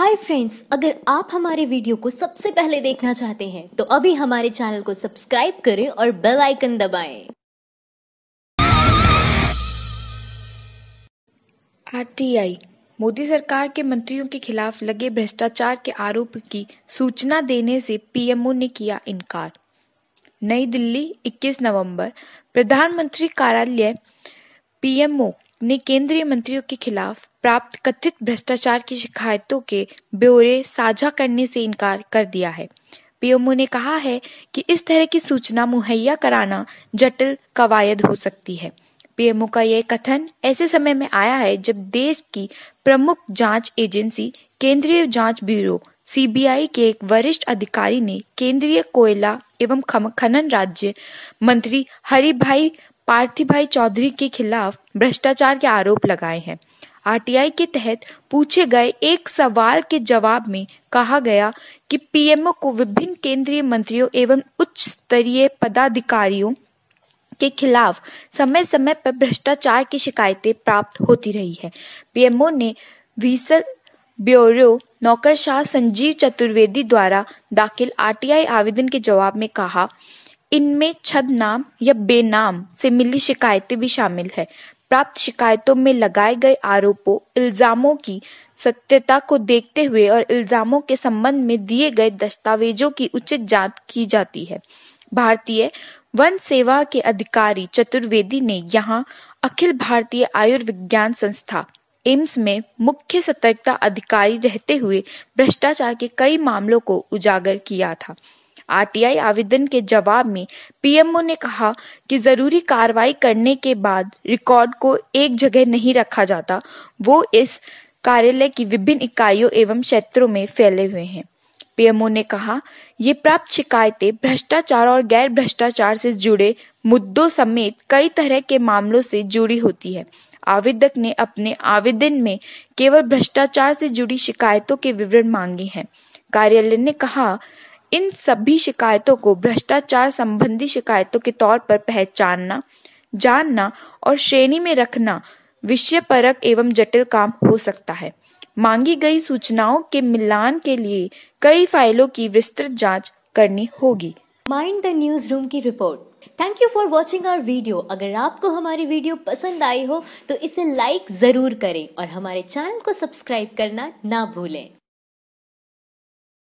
Hi friends अगर आप हमारे वीडियो को सबसे पहले देखना चाहते हैं तो अभी हमारे चैनल को सब्सक्राइब करें और बेल आइकन दबाएं। आरटीआई मोदी सरकार के मंत्रियों के खिलाफ लगे भ्रष्टाचार के आरोप की सूचना देने से पीएमओ ने किया इनकार नई दिल्ली 21 नवंबर प्रधानमंत्री कार्यालय पीएमओ ने केंद्रीय मंत्रियों के खिलाफ प्राप्त कथित भ्रष्टाचार की शिकायतों के ब्यौरे साझा करने से इनकार कर दिया है पीएमओ ने कहा है कि इस तरह की सूचना मुहैया कराना जटिल कवायद हो सकती है पीएमओ का यह कथन ऐसे समय में आया है जब देश की प्रमुख जांच एजेंसी केंद्रीय जांच ब्यूरो सीबीआई के एक वरिष्ठ अधिकारी ने केंद्रीय कोयला एवं खनन राज्य मंत्री हरिभाई पार्थिव भाई चौधरी के खिलाफ भ्रष्टाचार के आरोप लगाए हैं आरटीआई के तहत पूछे गए एक सवाल के जवाब में कहा गया कि पीएमओ को विभिन्न केंद्रीय मंत्रियों एवं उच्च स्तरीय पदाधिकारियों के खिलाफ समय समय पर भ्रष्टाचार की शिकायतें प्राप्त होती रही है पीएमओ ने वीसल ब्यूरो नौकरशाह संजीव चतुर्वेदी द्वारा दाखिल आरटीआई आवेदन के जवाब में कहा इनमें छद नाम या बेनाम से मिली शिकायतें भी शामिल है प्राप्त शिकायतों में लगाए गए आरोपों इल्जामों की सत्यता को देखते हुए और इल्जामों के संबंध में दिए गए दस्तावेजों की उचित जांच की जाती है भारतीय वन सेवा के अधिकारी चतुर्वेदी ने यहाँ अखिल भारतीय आयुर्विज्ञान संस्था एम्स में मुख्य सतर्कता अधिकारी रहते हुए भ्रष्टाचार के कई मामलों को उजागर किया था आरटीआई आवेदन के जवाब में पीएमओ ने कहा कि जरूरी कार्रवाई करने के बाद रिकॉर्ड को एक जगह नहीं रखा जाता वो इस कार्यालय की विभिन्न इकाइयों एवं क्षेत्रों में फैले हुए हैं पीएमओ ने कहा ये प्राप्त शिकायतें भ्रष्टाचार और गैर भ्रष्टाचार से जुड़े मुद्दों समेत कई तरह के मामलों से जुड़ी होती है आवेदक ने अपने आवेदन में केवल भ्रष्टाचार से जुड़ी शिकायतों के विवरण मांगे हैं कार्यालय ने कहा इन सभी शिकायतों को भ्रष्टाचार संबंधी शिकायतों के तौर पर पहचानना जानना और श्रेणी में रखना विषय परक एवं जटिल काम हो सकता है मांगी गई सूचनाओं के मिलान के लिए कई फाइलों की विस्तृत जांच करनी होगी माइंड द न्यूज रूम की report thank you for watching our video अगर आपको हमारी वीडियो पसंद आई हो तो इसे लाइक जरूर करें और हमारे चैनल को सब्सक्राइब करना ना भूलें